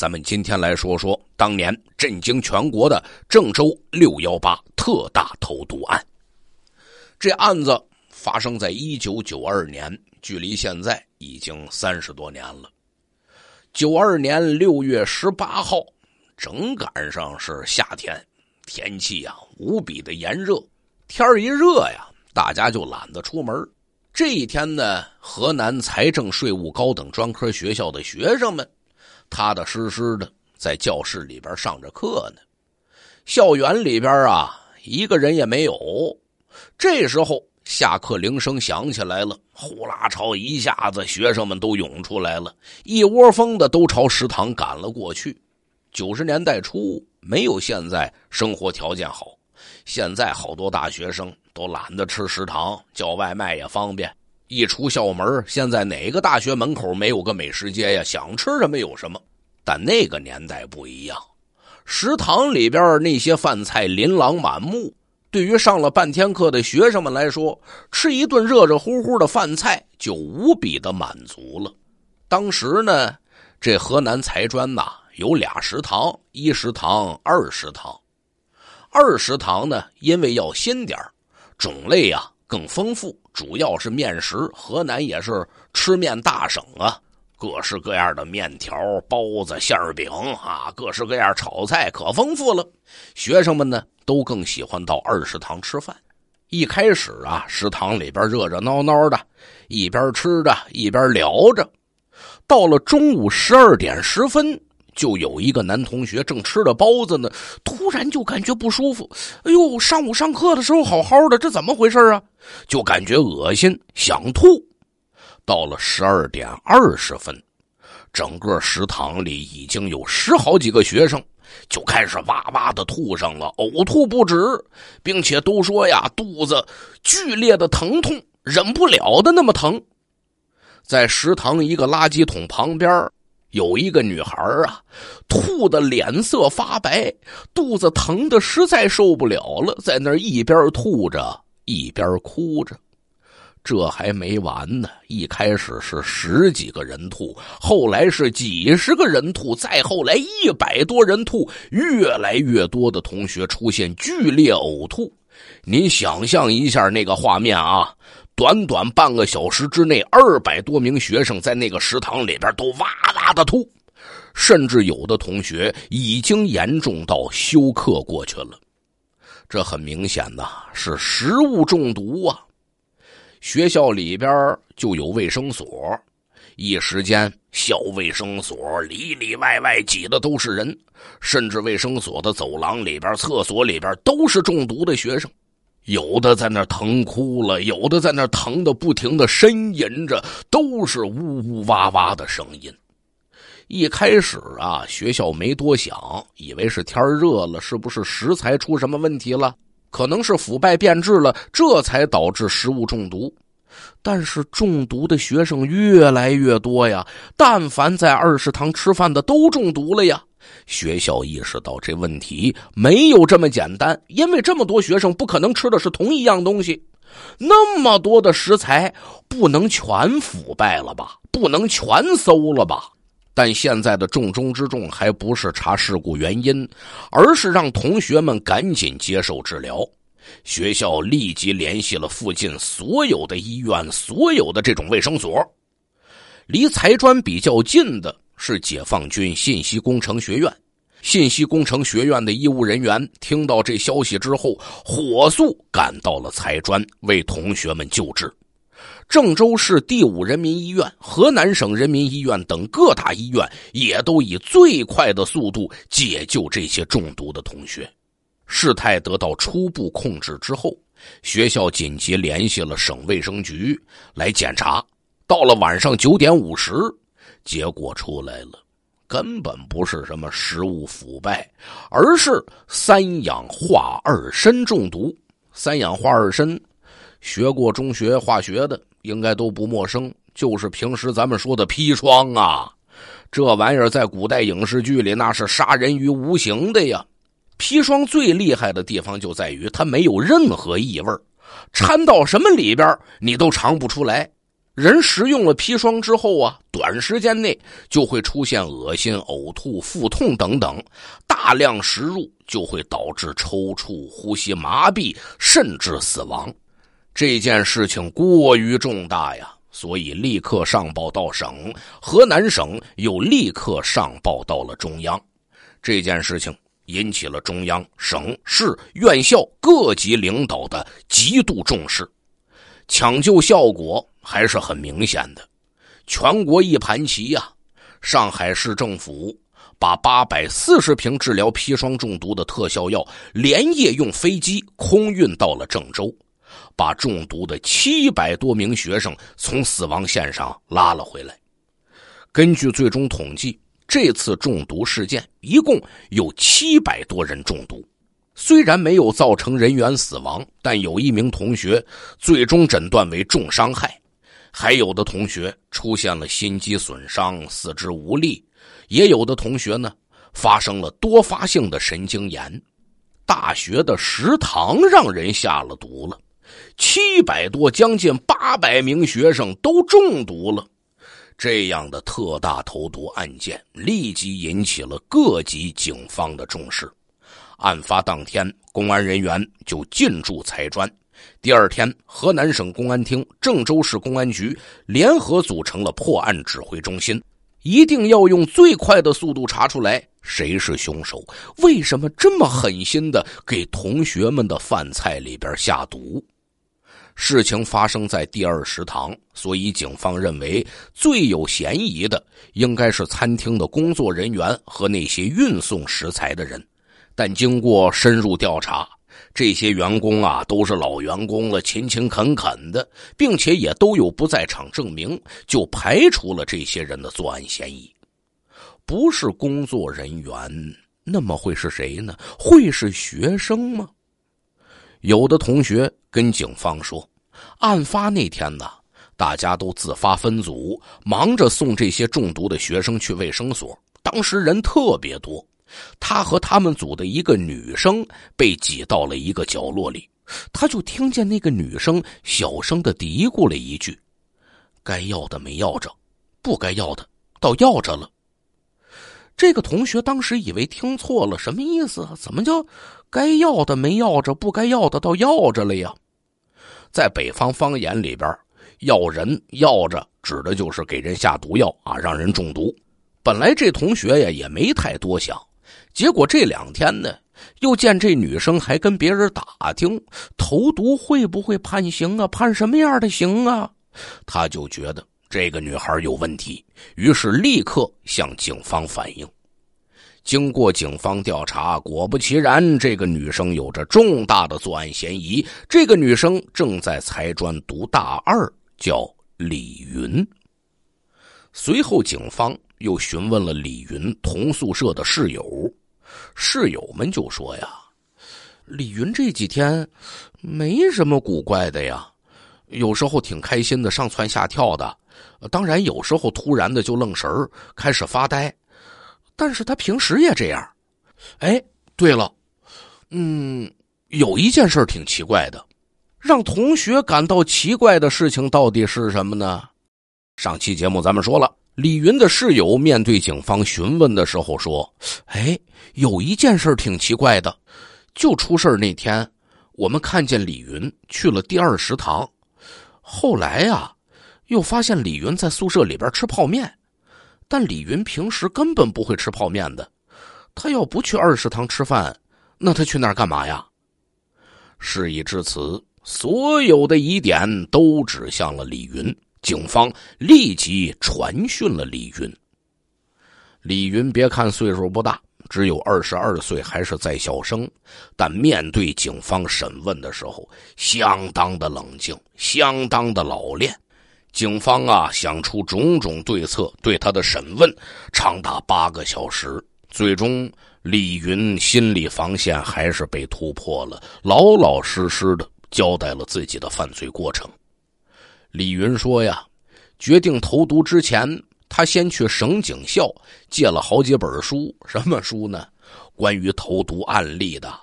咱们今天来说说当年震惊全国的郑州“六幺八”特大投毒案。这案子发生在一九九二年，距离现在已经三十多年了。九二年六月十八号，正赶上是夏天，天气呀无比的炎热。天一热呀，大家就懒得出门。这一天呢，河南财政税务高等专科学校的学生们。踏踏实实的在教室里边上着课呢，校园里边啊一个人也没有。这时候下课铃声响起来了，呼啦朝一下子学生们都涌出来了，一窝蜂的都朝食堂赶了过去。九十年代初没有现在生活条件好，现在好多大学生都懒得吃食堂，叫外卖也方便。一出校门，现在哪个大学门口没有个美食街呀？想吃什么有什么。但那个年代不一样，食堂里边那些饭菜琳琅满目，对于上了半天课的学生们来说，吃一顿热热乎乎的饭菜就无比的满足了。当时呢，这河南财专呐有俩食堂，一食堂、二食堂。二食堂呢，因为要新点种类啊更丰富。主要是面食，河南也是吃面大省啊，各式各样的面条、包子、馅饼啊，各式各样炒菜可丰富了。学生们呢，都更喜欢到二食堂吃饭。一开始啊，食堂里边热热闹闹的，一边吃着一边聊着。到了中午十二点十分，就有一个男同学正吃着包子呢，突然就感觉不舒服。哎呦，上午上课的时候好好的，这怎么回事啊？就感觉恶心想吐，到了十二点二十分，整个食堂里已经有十好几个学生就开始哇哇的吐上了，呕吐不止，并且都说呀肚子剧烈的疼痛，忍不了的那么疼。在食堂一个垃圾桶旁边，有一个女孩啊，吐的脸色发白，肚子疼的实在受不了了，在那儿一边吐着。一边哭着，这还没完呢。一开始是十几个人吐，后来是几十个人吐，再后来一百多人吐，越来越多的同学出现剧烈呕吐。您想象一下那个画面啊！短短半个小时之内，二百多名学生在那个食堂里边都哇哇的吐，甚至有的同学已经严重到休克过去了。这很明显的是食物中毒啊！学校里边就有卫生所，一时间校卫生所里里外外挤的都是人，甚至卫生所的走廊里边、厕所里边都是中毒的学生，有的在那疼哭了，有的在那疼的不停的呻吟着，都是呜呜哇哇的声音。一开始啊，学校没多想，以为是天热了，是不是食材出什么问题了？可能是腐败变质了，这才导致食物中毒。但是中毒的学生越来越多呀，但凡在二食堂吃饭的都中毒了呀。学校意识到这问题没有这么简单，因为这么多学生不可能吃的是同一样东西，那么多的食材不能全腐败了吧？不能全馊了吧？但现在的重中之重还不是查事故原因，而是让同学们赶紧接受治疗。学校立即联系了附近所有的医院、所有的这种卫生所。离财专比较近的是解放军信息工程学院，信息工程学院的医务人员听到这消息之后，火速赶到了财专，为同学们救治。郑州市第五人民医院、河南省人民医院等各大医院也都以最快的速度解救这些中毒的同学。事态得到初步控制之后，学校紧急联系了省卫生局来检查。到了晚上九点五十，结果出来了，根本不是什么食物腐败，而是三氧化二砷中毒。三氧化二砷，学过中学化学的。应该都不陌生，就是平时咱们说的砒霜啊，这玩意儿在古代影视剧里那是杀人于无形的呀。砒霜最厉害的地方就在于它没有任何异味儿，掺到什么里边你都尝不出来。人食用了砒霜之后啊，短时间内就会出现恶心、呕吐、腹痛等等，大量食入就会导致抽搐、呼吸麻痹，甚至死亡。这件事情过于重大呀，所以立刻上报到省，河南省又立刻上报到了中央。这件事情引起了中央、省市、院校各级领导的极度重视，抢救效果还是很明显的。全国一盘棋呀，上海市政府把八百四十瓶治疗砒霜中毒的特效药连夜用飞机空运到了郑州。把中毒的七百多名学生从死亡线上拉了回来。根据最终统计，这次中毒事件一共有七百多人中毒，虽然没有造成人员死亡，但有一名同学最终诊断为重伤害，还有的同学出现了心肌损伤、四肢无力，也有的同学呢发生了多发性的神经炎。大学的食堂让人下了毒了。七百多，将近八百名学生都中毒了。这样的特大投毒案件立即引起了各级警方的重视。案发当天，公安人员就进驻财专。第二天，河南省公安厅、郑州市公安局联合组成了破案指挥中心，一定要用最快的速度查出来谁是凶手，为什么这么狠心的给同学们的饭菜里边下毒。事情发生在第二食堂，所以警方认为最有嫌疑的应该是餐厅的工作人员和那些运送食材的人。但经过深入调查，这些员工啊都是老员工了，勤勤恳恳的，并且也都有不在场证明，就排除了这些人的作案嫌疑。不是工作人员，那么会是谁呢？会是学生吗？有的同学跟警方说，案发那天呢，大家都自发分组，忙着送这些中毒的学生去卫生所。当时人特别多，他和他们组的一个女生被挤到了一个角落里，他就听见那个女生小声的嘀咕了一句：“该要的没要着，不该要的倒要着了。”这个同学当时以为听错了，什么意思？怎么就？该要的没要着，不该要的倒要着了呀。在北方方言里边，“要人要着”指的就是给人下毒药啊，让人中毒。本来这同学呀也没太多想，结果这两天呢，又见这女生还跟别人打听投毒会不会判刑啊，判什么样的刑啊，他就觉得这个女孩有问题，于是立刻向警方反映。经过警方调查，果不其然，这个女生有着重大的作案嫌疑。这个女生正在财专读大二，叫李云。随后，警方又询问了李云同宿舍的室友，室友们就说：“呀，李云这几天没什么古怪的呀，有时候挺开心的，上蹿下跳的。当然，有时候突然的就愣神儿，开始发呆。”但是他平时也这样，哎，对了，嗯，有一件事挺奇怪的，让同学感到奇怪的事情到底是什么呢？上期节目咱们说了，李云的室友面对警方询问的时候说：“哎，有一件事挺奇怪的，就出事那天，我们看见李云去了第二食堂，后来啊，又发现李云在宿舍里边吃泡面。”但李云平时根本不会吃泡面的，他要不去二食堂吃饭，那他去那儿干嘛呀？事已至此，所有的疑点都指向了李云。警方立即传讯了李云。李云别看岁数不大，只有二十二岁，还是在校生，但面对警方审问的时候，相当的冷静，相当的老练。警方啊，想出种种对策，对他的审问长达八个小时。最终，李云心理防线还是被突破了，老老实实的交代了自己的犯罪过程。李云说：“呀，决定投毒之前，他先去省警校借了好几本书，什么书呢？关于投毒案例的，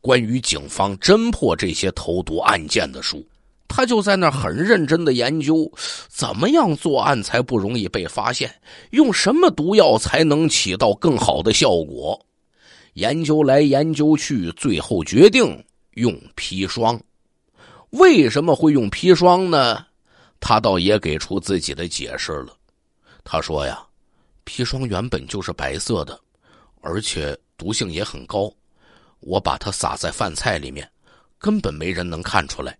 关于警方侦破这些投毒案件的书。”他就在那儿很认真的研究，怎么样作案才不容易被发现，用什么毒药才能起到更好的效果？研究来研究去，最后决定用砒霜。为什么会用砒霜呢？他倒也给出自己的解释了。他说：“呀，砒霜原本就是白色的，而且毒性也很高。我把它撒在饭菜里面，根本没人能看出来。”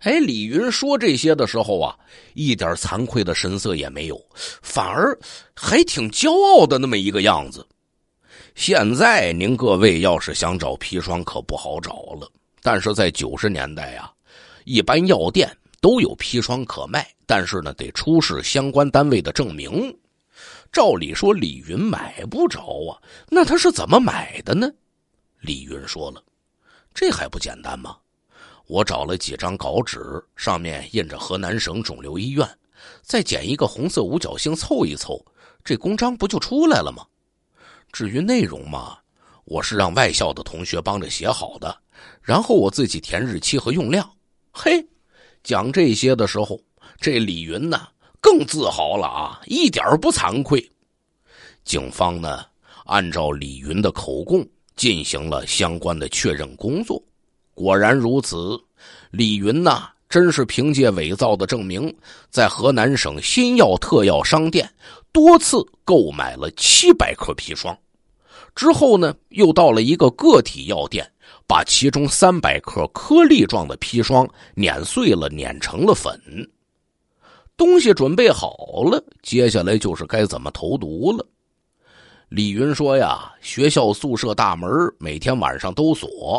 哎，李云说这些的时候啊，一点惭愧的神色也没有，反而还挺骄傲的那么一个样子。现在您各位要是想找砒霜可不好找了，但是在九十年代呀，一般药店都有砒霜可卖，但是呢，得出示相关单位的证明。照理说李云买不着啊，那他是怎么买的呢？李云说了，这还不简单吗？我找了几张稿纸，上面印着河南省肿瘤医院，再剪一个红色五角星凑一凑，这公章不就出来了吗？至于内容嘛，我是让外校的同学帮着写好的，然后我自己填日期和用量。嘿，讲这些的时候，这李云呢更自豪了啊，一点不惭愧。警方呢，按照李云的口供进行了相关的确认工作。果然如此，李云呐，真是凭借伪造的证明，在河南省新药特药商店多次购买了七百克砒霜，之后呢，又到了一个个体药店，把其中三百克颗粒状的砒霜碾碎了，碾成了粉。东西准备好了，接下来就是该怎么投毒了。李云说：“呀，学校宿舍大门每天晚上都锁。”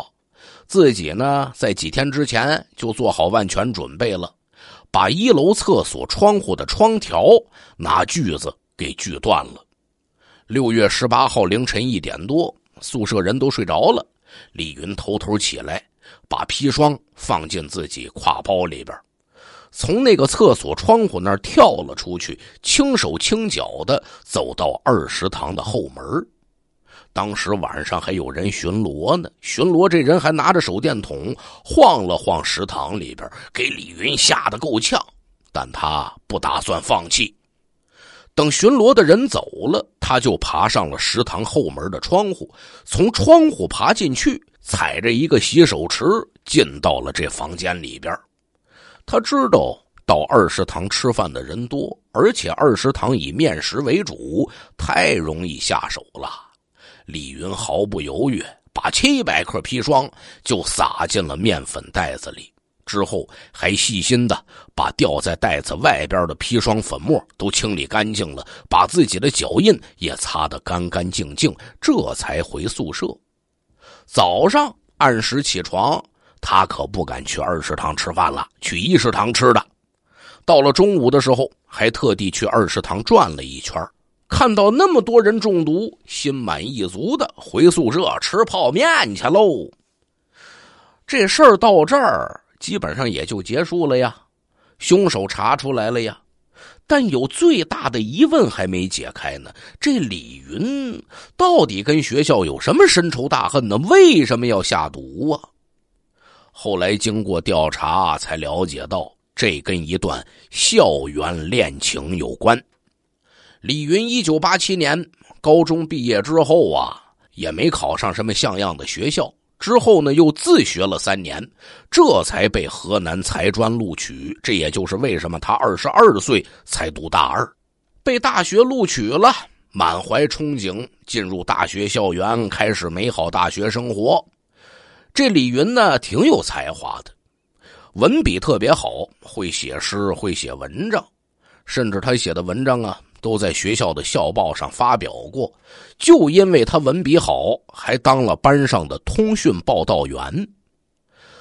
自己呢，在几天之前就做好万全准备了，把一楼厕所窗户的窗条拿锯子给锯断了。六月十八号凌晨一点多，宿舍人都睡着了，李云偷偷起来，把砒霜放进自己挎包里边，从那个厕所窗户那儿跳了出去，轻手轻脚的走到二食堂的后门儿。当时晚上还有人巡逻呢，巡逻这人还拿着手电筒晃了晃食堂里边，给李云吓得够呛。但他不打算放弃，等巡逻的人走了，他就爬上了食堂后门的窗户，从窗户爬进去，踩着一个洗手池进到了这房间里边。他知道到二食堂吃饭的人多，而且二食堂以面食为主，太容易下手了。李云毫不犹豫，把七百克砒霜就撒进了面粉袋子里，之后还细心的把掉在袋子外边的砒霜粉末都清理干净了，把自己的脚印也擦得干干净净，这才回宿舍。早上按时起床，他可不敢去二食堂吃饭了，去一食堂吃的。到了中午的时候，还特地去二食堂转了一圈。看到那么多人中毒，心满意足的回宿舍吃泡面去喽。这事儿到这儿基本上也就结束了呀。凶手查出来了呀，但有最大的疑问还没解开呢。这李云到底跟学校有什么深仇大恨呢？为什么要下毒啊？后来经过调查，才了解到这跟一段校园恋情有关。李云一九八七年高中毕业之后啊，也没考上什么像样的学校。之后呢，又自学了三年，这才被河南财专录取。这也就是为什么他二十二岁才读大二，被大学录取了。满怀憧憬进入大学校园，开始美好大学生活。这李云呢，挺有才华的，文笔特别好，会写诗，会写文章，甚至他写的文章啊。都在学校的校报上发表过，就因为他文笔好，还当了班上的通讯报道员。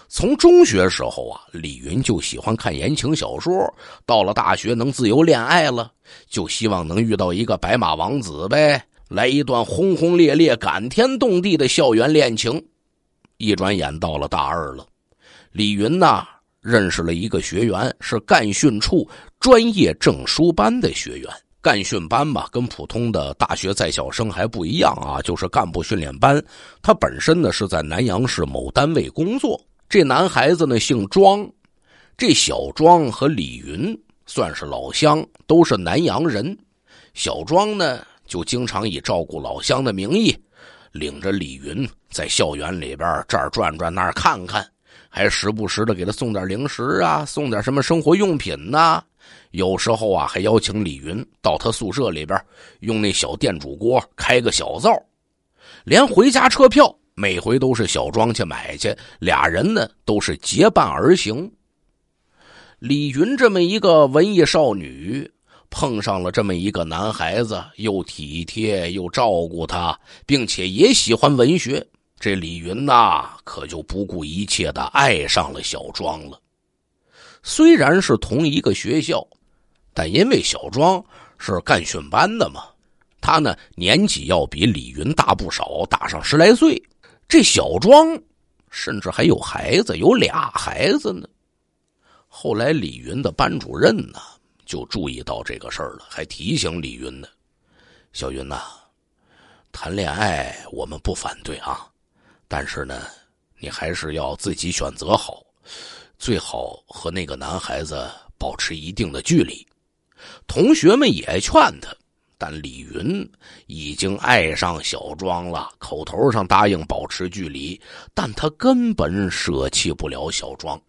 从中学时候啊，李云就喜欢看言情小说。到了大学，能自由恋爱了，就希望能遇到一个白马王子呗，来一段轰轰烈烈、感天动地的校园恋情。一转眼到了大二了，李云呐认识了一个学员，是干训处专业证书班的学员。干训班吧，跟普通的大学在校生还不一样啊，就是干部训练班。他本身呢是在南阳市某单位工作。这男孩子呢姓庄，这小庄和李云算是老乡，都是南阳人。小庄呢就经常以照顾老乡的名义，领着李云在校园里边这儿转转那儿看看，还时不时的给他送点零食啊，送点什么生活用品呐。有时候啊，还邀请李云到他宿舍里边，用那小电煮锅开个小灶，连回家车票每回都是小庄去买去。俩人呢都是结伴而行。李云这么一个文艺少女，碰上了这么一个男孩子，又体贴又照顾她，并且也喜欢文学。这李云呐，可就不顾一切的爱上了小庄了。虽然是同一个学校，但因为小庄是干训班的嘛，他呢年纪要比李云大不少，大上十来岁。这小庄甚至还有孩子，有俩孩子呢。后来李云的班主任呢就注意到这个事儿了，还提醒李云呢：“小云呐，谈恋爱我们不反对啊，但是呢，你还是要自己选择好。”最好和那个男孩子保持一定的距离。同学们也劝他，但李云已经爱上小庄了。口头上答应保持距离，但他根本舍弃不了小庄。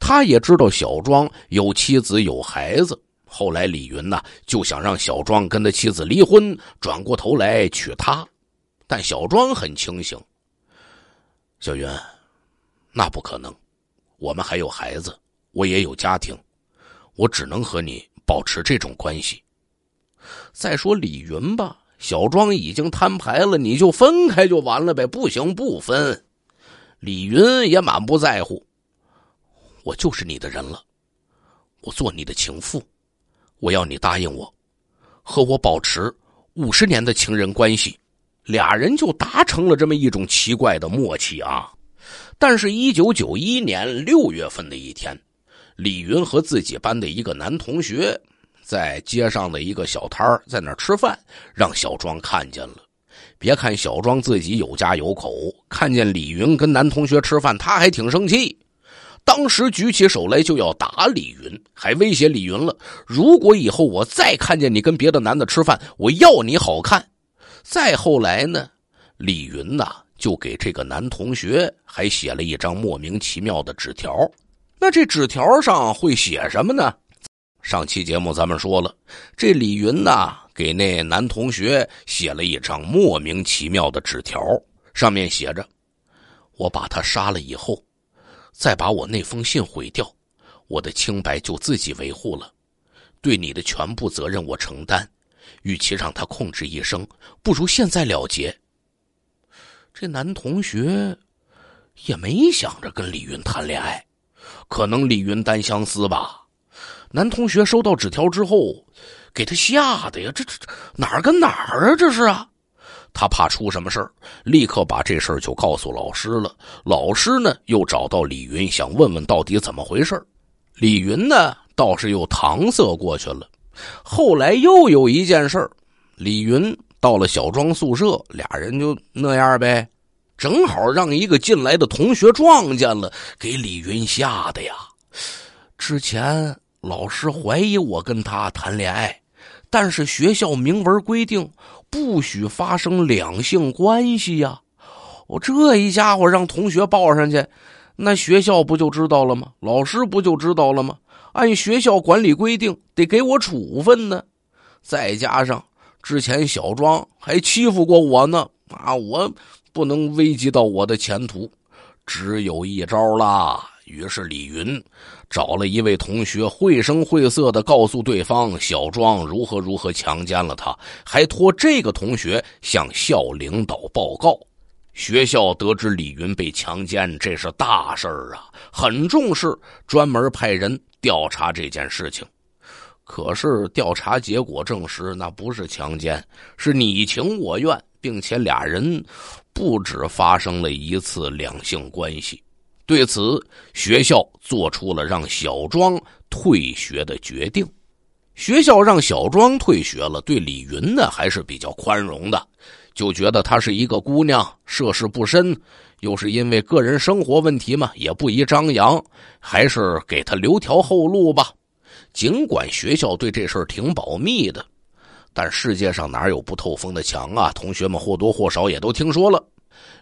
他也知道小庄有妻子有孩子。后来李云呢就想让小庄跟他妻子离婚，转过头来娶她，但小庄很清醒，小云，那不可能。我们还有孩子，我也有家庭，我只能和你保持这种关系。再说李云吧，小庄已经摊牌了，你就分开就完了呗？不行，不分。李云也满不在乎，我就是你的人了，我做你的情妇，我要你答应我，和我保持五十年的情人关系。俩人就达成了这么一种奇怪的默契啊。但是，一九九一年六月份的一天，李云和自己班的一个男同学在街上的一个小摊在那吃饭，让小庄看见了。别看小庄自己有家有口，看见李云跟男同学吃饭，他还挺生气。当时举起手来就要打李云，还威胁李云了：“如果以后我再看见你跟别的男的吃饭，我要你好看。”再后来呢，李云呐。就给这个男同学还写了一张莫名其妙的纸条，那这纸条上会写什么呢？上期节目咱们说了，这李云呐给那男同学写了一张莫名其妙的纸条，上面写着：“我把他杀了以后，再把我那封信毁掉，我的清白就自己维护了。对你的全部责任我承担，与其让他控制一生，不如现在了结。”这男同学也没想着跟李云谈恋爱，可能李云单相思吧。男同学收到纸条之后，给他吓得呀，这这这哪儿跟哪儿啊？这是啊，他怕出什么事立刻把这事儿就告诉老师了。老师呢，又找到李云，想问问到底怎么回事李云呢，倒是又搪塞过去了。后来又有一件事李云。到了小庄宿舍，俩人就那样呗，正好让一个进来的同学撞见了，给李云吓的呀。之前老师怀疑我跟他谈恋爱，但是学校明文规定不许发生两性关系呀。我这一家伙让同学报上去，那学校不就知道了吗？老师不就知道了吗？按学校管理规定得给我处分呢。再加上。之前小庄还欺负过我呢，啊，我不能危及到我的前途，只有一招啦。于是李云找了一位同学，绘声绘色的告诉对方，小庄如何如何强奸了他，还托这个同学向校领导报告。学校得知李云被强奸，这是大事儿啊，很重视，专门派人调查这件事情。可是调查结果证实，那不是强奸，是你情我愿，并且俩人不止发生了一次两性关系。对此，学校做出了让小庄退学的决定。学校让小庄退学了，对李云呢还是比较宽容的，就觉得她是一个姑娘，涉世不深，又是因为个人生活问题嘛，也不宜张扬，还是给她留条后路吧。尽管学校对这事儿挺保密的，但世界上哪有不透风的墙啊？同学们或多或少也都听说了。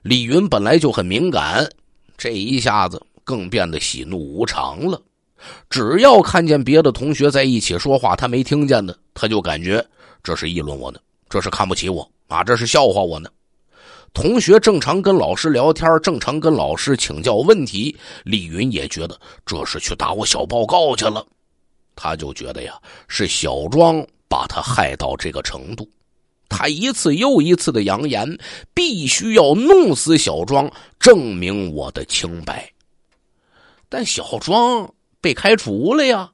李云本来就很敏感，这一下子更变得喜怒无常了。只要看见别的同学在一起说话，他没听见呢，他就感觉这是议论我呢，这是看不起我啊，这是笑话我呢。同学正常跟老师聊天，正常跟老师请教问题，李云也觉得这是去打我小报告去了。他就觉得呀，是小庄把他害到这个程度，他一次又一次的扬言，必须要弄死小庄，证明我的清白。但小庄被开除了呀，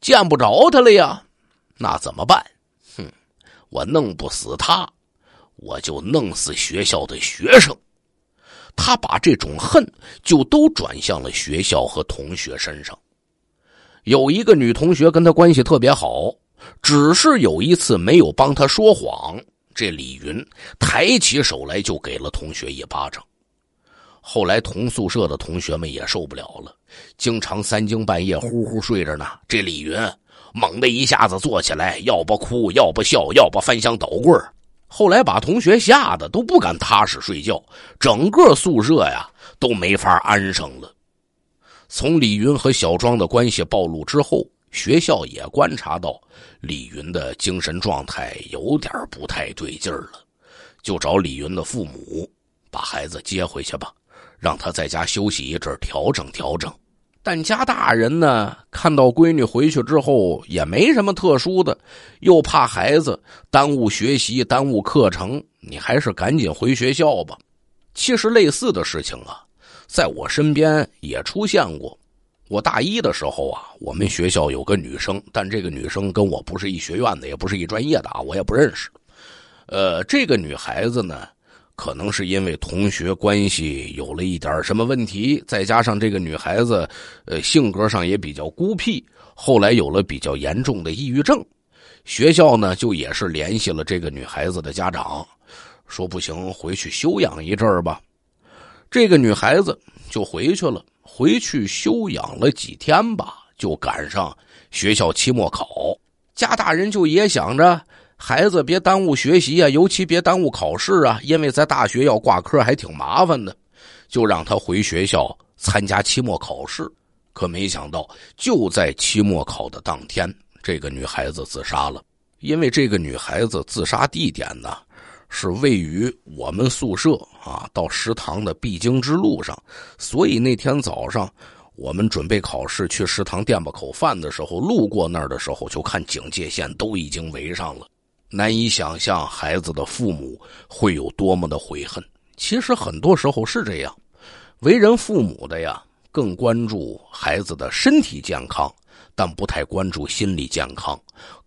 见不着他了呀，那怎么办？哼，我弄不死他，我就弄死学校的学生。他把这种恨就都转向了学校和同学身上。有一个女同学跟他关系特别好，只是有一次没有帮他说谎。这李云抬起手来就给了同学一巴掌。后来同宿舍的同学们也受不了了，经常三更半夜呼呼睡着呢。这李云猛地一下子坐起来，要不哭，要不笑，要不翻箱倒柜后来把同学吓得都不敢踏实睡觉，整个宿舍呀都没法安生了。从李云和小庄的关系暴露之后，学校也观察到李云的精神状态有点不太对劲儿了，就找李云的父母把孩子接回去吧，让他在家休息一阵，调整调整。但家大人呢，看到闺女回去之后也没什么特殊的，又怕孩子耽误学习、耽误课程，你还是赶紧回学校吧。其实类似的事情啊。在我身边也出现过。我大一的时候啊，我们学校有个女生，但这个女生跟我不是一学院的，也不是一专业的，啊，我也不认识。呃，这个女孩子呢，可能是因为同学关系有了一点什么问题，再加上这个女孩子，呃，性格上也比较孤僻，后来有了比较严重的抑郁症。学校呢，就也是联系了这个女孩子的家长，说不行，回去休养一阵儿吧。这个女孩子就回去了，回去休养了几天吧，就赶上学校期末考。家大人就也想着孩子别耽误学习啊，尤其别耽误考试啊，因为在大学要挂科还挺麻烦的，就让她回学校参加期末考试。可没想到，就在期末考的当天，这个女孩子自杀了。因为这个女孩子自杀地点呢？是位于我们宿舍啊到食堂的必经之路上，所以那天早上我们准备考试去食堂垫吧口饭的时候，路过那儿的时候，就看警戒线都已经围上了。难以想象孩子的父母会有多么的悔恨。其实很多时候是这样，为人父母的呀，更关注孩子的身体健康。但不太关注心理健康，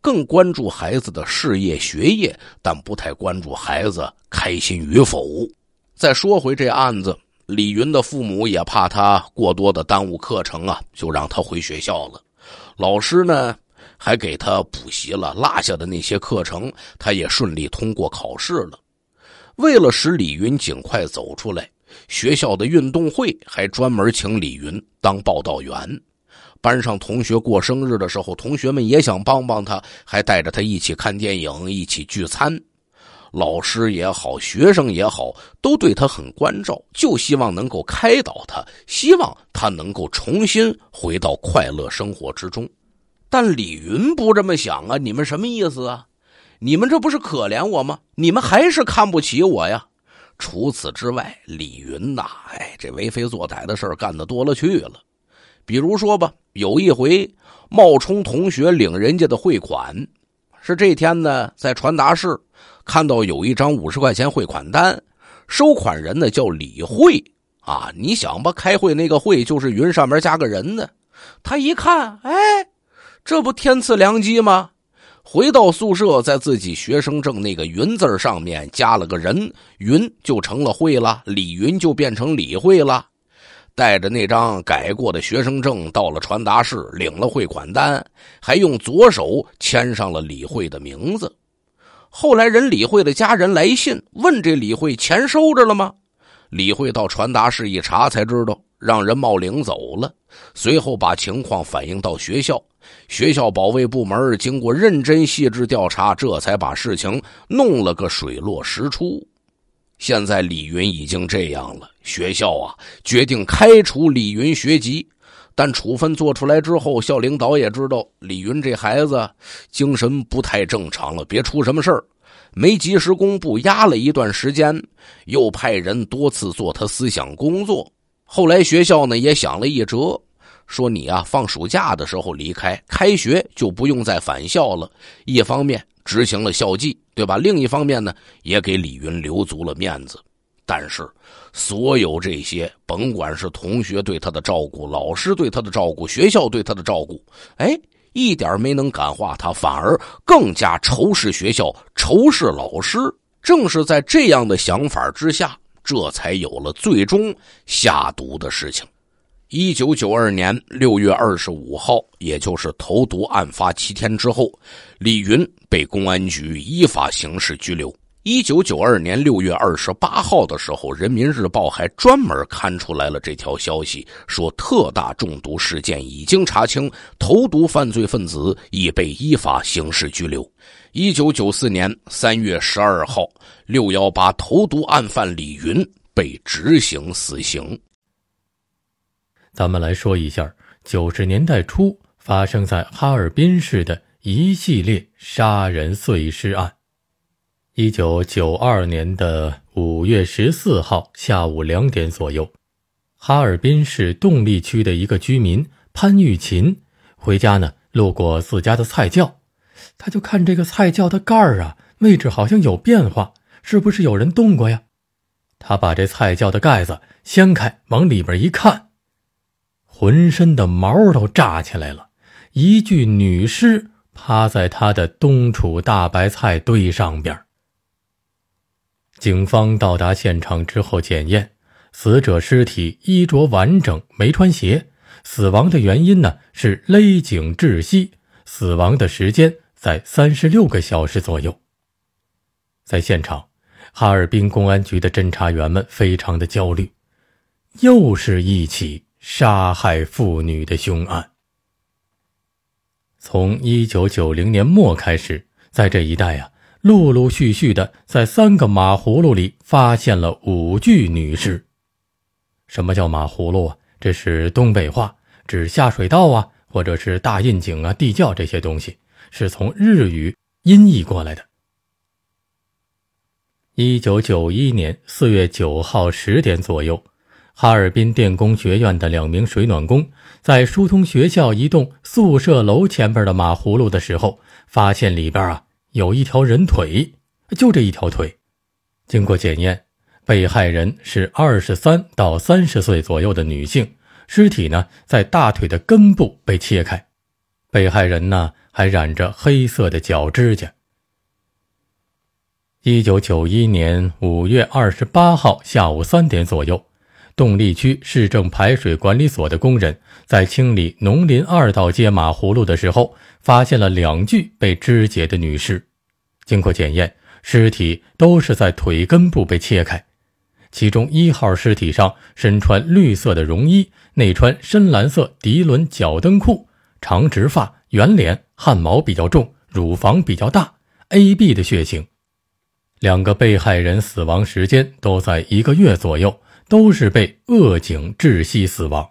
更关注孩子的事业学业，但不太关注孩子开心与否。再说回这案子，李云的父母也怕他过多的耽误课程啊，就让他回学校了。老师呢，还给他补习了落下的那些课程，他也顺利通过考试了。为了使李云尽快走出来，学校的运动会还专门请李云当报道员。班上同学过生日的时候，同学们也想帮帮他，还带着他一起看电影、一起聚餐。老师也好，学生也好，都对他很关照，就希望能够开导他，希望他能够重新回到快乐生活之中。但李云不这么想啊！你们什么意思啊？你们这不是可怜我吗？你们还是看不起我呀？除此之外，李云呐，哎，这为非作歹的事干的多了去了。比如说吧，有一回冒充同学领人家的汇款，是这天呢在传达室看到有一张五十块钱汇款单，收款人呢叫李慧啊。你想吧，开会那个会就是“云”上面加个人呢，他一看，哎，这不天赐良机吗？回到宿舍，在自己学生证那个“云”字上面加了个人，“云”就成了“慧”了，李云就变成李慧了。带着那张改过的学生证到了传达室，领了汇款单，还用左手签上了李慧的名字。后来，人李慧的家人来信问这李慧钱收着了吗？李慧到传达室一查，才知道让人冒领走了。随后把情况反映到学校，学校保卫部门经过认真细致调查，这才把事情弄了个水落石出。现在李云已经这样了，学校啊决定开除李云学籍，但处分做出来之后，校领导也知道李云这孩子精神不太正常了，别出什么事儿。没及时公布，压了一段时间，又派人多次做他思想工作。后来学校呢也想了一辙，说你啊放暑假的时候离开，开学就不用再返校了。一方面。执行了校纪，对吧？另一方面呢，也给李云留足了面子。但是，所有这些，甭管是同学对他的照顾，老师对他的照顾，学校对他的照顾，哎，一点没能感化他，反而更加仇视学校，仇视老师。正是在这样的想法之下，这才有了最终下毒的事情。一九九二年六月二十五号，也就是投毒案发七天之后，李云被公安局依法刑事拘留。一九九二年六月二十八号的时候，《人民日报》还专门刊出来了这条消息，说特大中毒事件已经查清，投毒犯罪分子已被依法刑事拘留。一九九四年三月十二号，六幺八投毒案犯李云被执行死刑。咱们来说一下九十年代初发生在哈尔滨市的一系列杀人碎尸案。一九九二年的五月十四号下午两点左右，哈尔滨市动力区的一个居民潘玉琴回家呢，路过自家的菜窖，他就看这个菜窖的盖儿啊，位置好像有变化，是不是有人动过呀？他把这菜窖的盖子掀开，往里边一看。浑身的毛都炸起来了，一具女尸趴在他的东楚大白菜堆上边。警方到达现场之后，检验死者尸体衣着完整，没穿鞋。死亡的原因呢是勒颈窒息，死亡的时间在三十六个小时左右。在现场，哈尔滨公安局的侦查员们非常的焦虑，又是一起。杀害妇女的凶案，从一九九零年末开始，在这一带啊，陆陆续续的在三个马葫芦里发现了五具女尸。什么叫马葫芦啊？这是东北话，指下水道啊，或者是大窨井啊、地窖这些东西，是从日语音译过来的。一九九一年四月九号十点左右。哈尔滨电工学院的两名水暖工在疏通学校一栋宿舍楼前边的马葫芦的时候，发现里边啊有一条人腿，就这一条腿。经过检验，被害人是二十三到三十岁左右的女性，尸体呢在大腿的根部被切开，被害人呢还染着黑色的脚指甲。一九九一年五月二十八号下午三点左右。动力区市政排水管理所的工人在清理农林二道街马葫芦的时候，发现了两具被肢解的女尸。经过检验，尸体都是在腿根部被切开。其中一号尸体上身穿绿色的绒衣，内穿深蓝色涤纶脚蹬裤，长直发，圆脸，汗毛比较重，乳房比较大，A B 的血型。两个被害人死亡时间都在一个月左右。都是被恶警窒息死亡。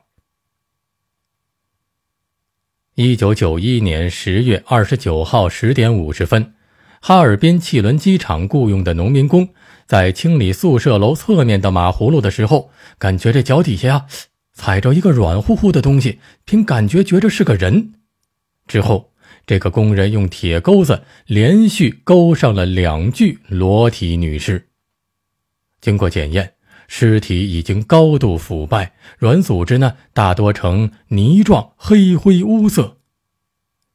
一九九一年十月二十九号十点五十分，哈尔滨汽轮机厂雇佣的农民工在清理宿舍楼侧面的马葫芦的时候，感觉这脚底下啊踩着一个软乎乎的东西，凭感觉觉着是个人。之后，这个工人用铁钩子连续钩上了两具裸体女尸。经过检验。尸体已经高度腐败，软组织呢大多呈泥状黑灰乌色。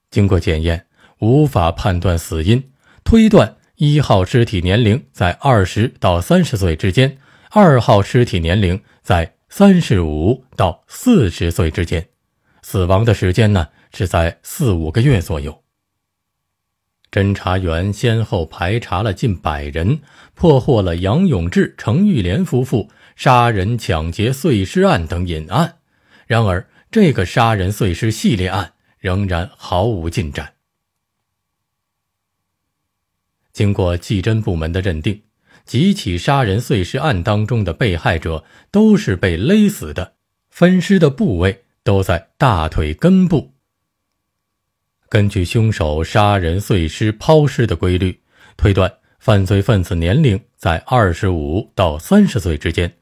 经过检验，无法判断死因，推断一号尸体年龄在二十到三十岁之间，二号尸体年龄在三十五到四十岁之间，死亡的时间呢是在四五个月左右。侦查员先后排查了近百人。破获了杨永志、程玉莲夫妇杀人抢劫碎尸案等隐案，然而这个杀人碎尸系列案仍然毫无进展。经过技侦部门的认定，几起杀人碎尸案当中的被害者都是被勒死的，分尸的部位都在大腿根部。根据凶手杀人碎尸抛尸的规律，推断。犯罪分子年龄在二十五到三十岁之间，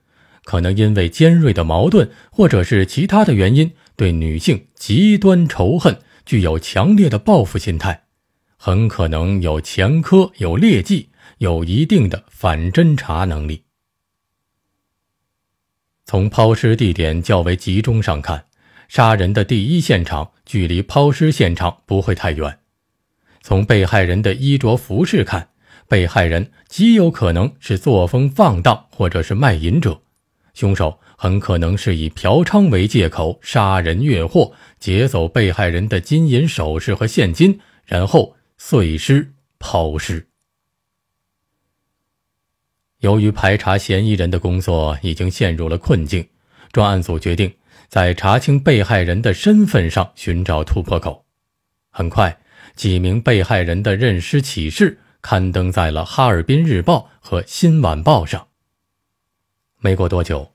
可能因为尖锐的矛盾或者是其他的原因对女性极端仇恨，具有强烈的报复心态，很可能有前科、有劣迹、有一定的反侦查能力。从抛尸地点较为集中上看，杀人的第一现场距离抛尸现场不会太远。从被害人的衣着服饰看，被害人极有可能是作风放荡或者是卖淫者，凶手很可能是以嫖娼为借口杀人越货，劫走被害人的金银首饰和现金，然后碎尸抛尸。由于排查嫌疑人的工作已经陷入了困境，专案组决定在查清被害人的身份上寻找突破口。很快，几名被害人的认尸启事。刊登在了《哈尔滨日报》和《新晚报》上。没过多久，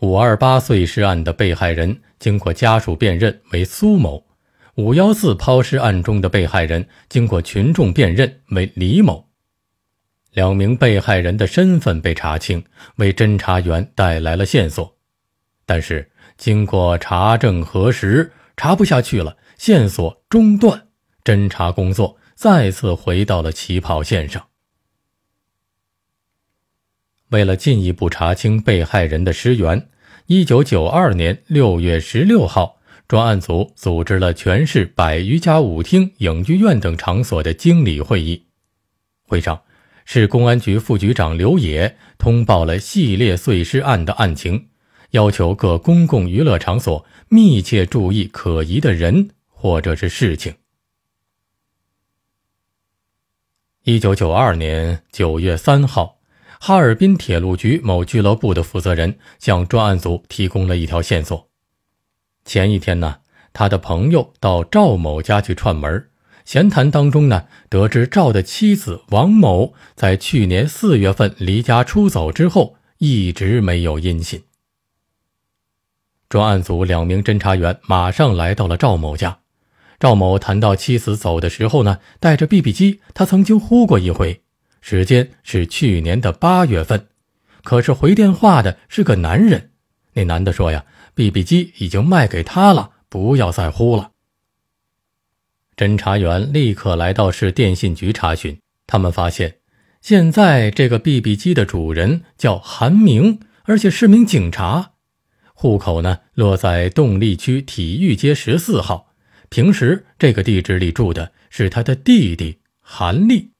五二八碎尸案的被害人经过家属辨认为苏某，五幺四抛尸案中的被害人经过群众辨认为李某。两名被害人的身份被查清，为侦查员带来了线索。但是经过查证核实，查不下去了，线索中断，侦查工作。再次回到了起跑线上。为了进一步查清被害人的尸源，一九九二年六月十六号，专案组组织了全市百余家舞厅、影剧院等场所的经理会议。会上，市公安局副局长刘野通报了系列碎尸案的案情，要求各公共娱乐场所密切注意可疑的人或者是事情。一九九二年九月三号，哈尔滨铁路局某俱乐部的负责人向专案组提供了一条线索。前一天呢，他的朋友到赵某家去串门，闲谈当中呢，得知赵的妻子王某在去年四月份离家出走之后，一直没有音信。专案组两名侦查员马上来到了赵某家。赵某谈到妻子走的时候呢，带着 BB 机，他曾经呼过一回，时间是去年的八月份，可是回电话的是个男人。那男的说呀，BB 机已经卖给他了，不要再呼了。侦查员立刻来到市电信局查询，他们发现，现在这个 BB 机的主人叫韩明，而且是名警察，户口呢落在动力区体育街十四号。平时这个地址里住的是他的弟弟韩立。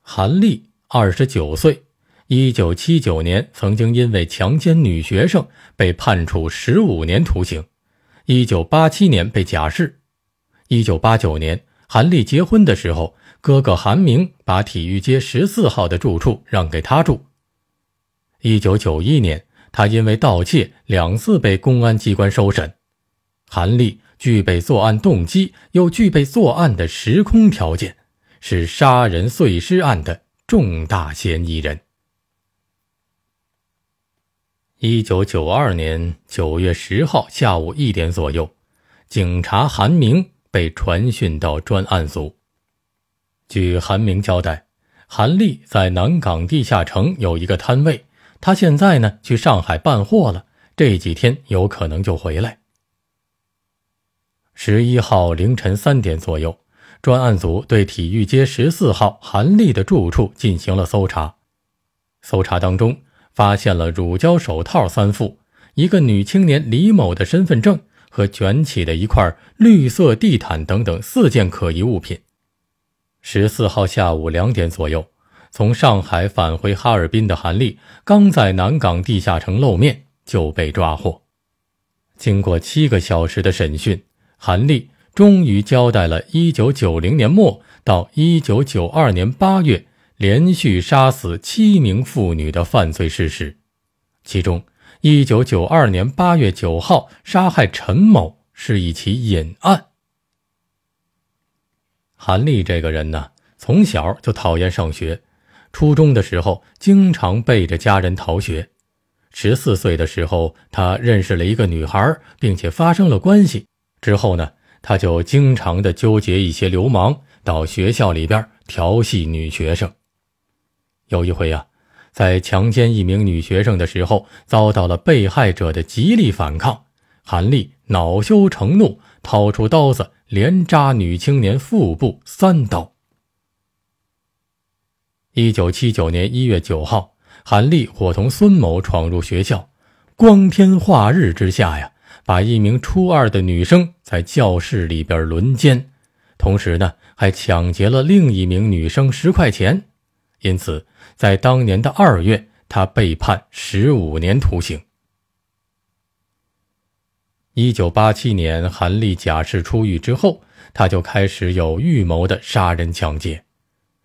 韩立二十九岁，一九七九年曾经因为强奸女学生被判处十五年徒刑，一九八七年被假释，一九八九年韩立结婚的时候，哥哥韩明把体育街十四号的住处让给他住。一九九一年，他因为盗窃两次被公安机关收审，韩立。具备作案动机，又具备作案的时空条件，是杀人碎尸案的重大嫌疑人。一九九二年九月十号下午一点左右，警察韩明被传讯到专案组。据韩明交代，韩立在南港地下城有一个摊位，他现在呢去上海办货了，这几天有可能就回来。十一号凌晨三点左右，专案组对体育街十四号韩丽的住处进行了搜查，搜查当中发现了乳胶手套三副、一个女青年李某的身份证和卷起的一块绿色地毯等等四件可疑物品。十四号下午两点左右，从上海返回哈尔滨的韩丽刚在南岗地下城露面就被抓获。经过七个小时的审讯。韩立终于交代了，一九九零年末到一九九二年八月，连续杀死七名妇女的犯罪事实。其中，一九九二年八月九号杀害陈某是一起隐案。韩立这个人呢，从小就讨厌上学，初中的时候经常背着家人逃学。十四岁的时候，他认识了一个女孩，并且发生了关系。之后呢，他就经常的纠结一些流氓到学校里边调戏女学生。有一回呀，在强奸一名女学生的时候，遭到了被害者的极力反抗，韩立恼羞成怒，掏出刀子，连扎女青年腹部三刀。一九七九年一月九号，韩立伙同孙某闯入学校，光天化日之下呀。把一名初二的女生在教室里边轮奸，同时呢还抢劫了另一名女生十块钱，因此在当年的二月，他被判十五年徒刑。一九八七年，韩立假释出狱之后，他就开始有预谋的杀人抢劫，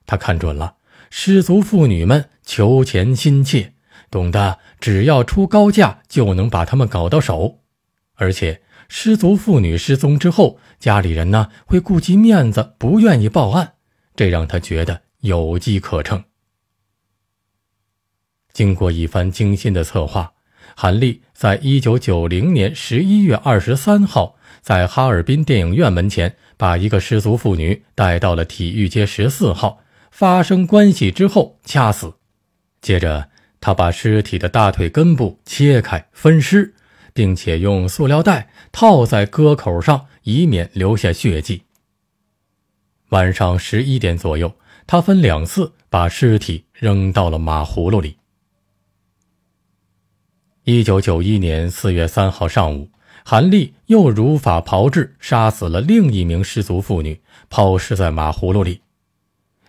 他看准了失足妇女们求钱心切，懂得只要出高价就能把他们搞到手。而且失足妇女失踪之后，家里人呢会顾及面子，不愿意报案，这让他觉得有机可乘。经过一番精心的策划，韩丽在一九九零年十一月二十三号在哈尔滨电影院门前，把一个失足妇女带到了体育街十四号，发生关系之后掐死，接着他把尸体的大腿根部切开分尸。并且用塑料袋套在割口上，以免留下血迹。晚上十一点左右，他分两次把尸体扔到了马葫芦里。一九九一年四月三号上午，韩立又如法炮制，杀死了另一名失足妇女，抛尸在马葫芦里。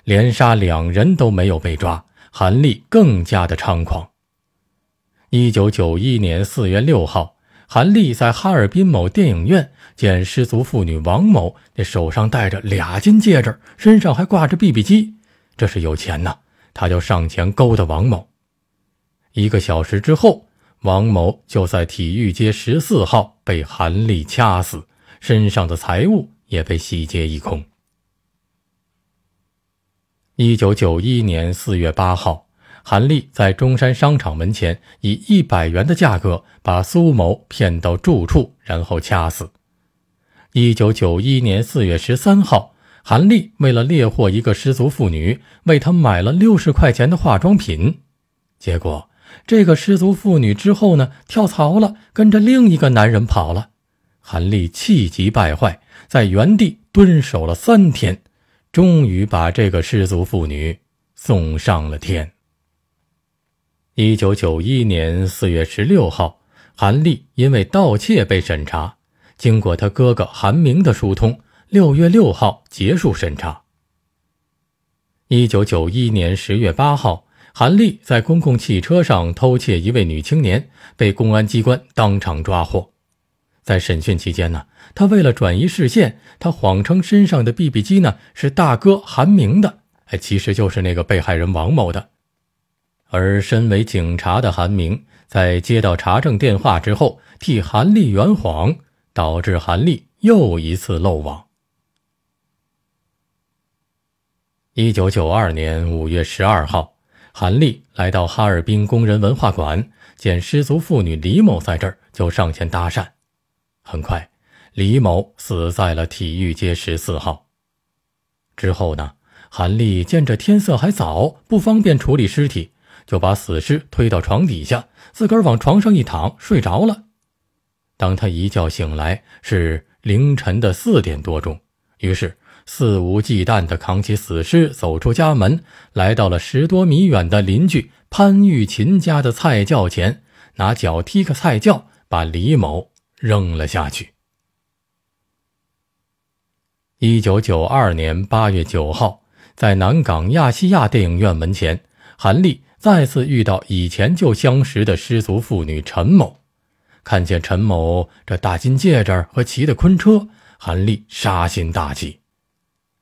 连杀两人都没有被抓，韩立更加的猖狂。一九九一年四月六号。韩立在哈尔滨某电影院见失足妇女王某，那手上戴着俩金戒指，身上还挂着 BB 机，这是有钱呐。他就上前勾搭王某。一个小时之后，王某就在体育街十四号被韩立掐死，身上的财物也被洗劫一空。一九九一年四月八号。韩丽在中山商场门前以一百元的价格把苏某骗到住处，然后掐死。一九九一年四月十三号，韩丽为了猎获一个失足妇女，为她买了六十块钱的化妆品。结果，这个失足妇女之后呢跳槽了，跟着另一个男人跑了。韩丽气急败坏，在原地蹲守了三天，终于把这个失足妇女送上了天。一九九一年四月十六号，韩立因为盗窃被审查，经过他哥哥韩明的疏通，六月六号结束审查。一九九一年十月八号，韩立在公共汽车上偷窃一位女青年，被公安机关当场抓获。在审讯期间呢，他为了转移视线，他谎称身上的 BB 机呢是大哥韩明的，哎，其实就是那个被害人王某的。而身为警察的韩明，在接到查证电话之后，替韩立圆谎，导致韩立又一次漏网。一九九二年五月十二号，韩立来到哈尔滨工人文化馆，见失足妇女李某在这儿，就上前搭讪。很快，李某死在了体育街十四号。之后呢，韩立见这天色还早，不方便处理尸体。就把死尸推到床底下，自个儿往床上一躺，睡着了。当他一觉醒来，是凌晨的四点多钟，于是肆无忌惮的扛起死尸走出家门，来到了十多米远的邻居潘玉琴家的菜窖前，拿脚踢个菜窖，把李某扔了下去。一九九二年八月九号，在南港亚细亚电影院门前，韩立。再次遇到以前就相识的失足妇女陈某，看见陈某这大金戒指和骑的坤车，韩立杀心大起。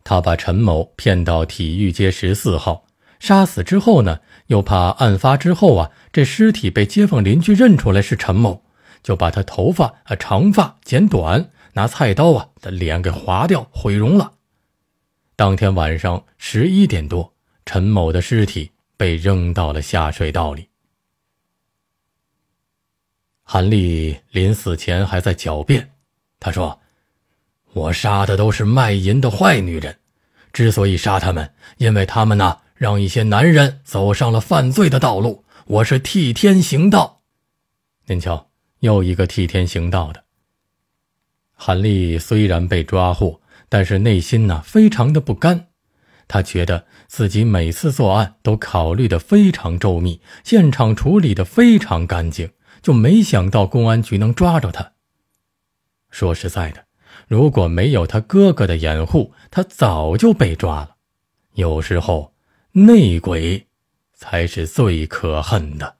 他把陈某骗到体育街十四号，杀死之后呢，又怕案发之后啊，这尸体被街坊邻居认出来是陈某，就把他头发啊长发剪短，拿菜刀啊的脸给划掉，毁容了。当天晚上十一点多，陈某的尸体。被扔到了下水道里。韩立临死前还在狡辩，他说：“我杀的都是卖淫的坏女人，之所以杀他们，因为他们呢让一些男人走上了犯罪的道路。我是替天行道。”您瞧，又一个替天行道的。韩立虽然被抓获，但是内心呢非常的不甘，他觉得。自己每次作案都考虑的非常周密，现场处理的非常干净，就没想到公安局能抓着他。说实在的，如果没有他哥哥的掩护，他早就被抓了。有时候，内鬼，才是最可恨的。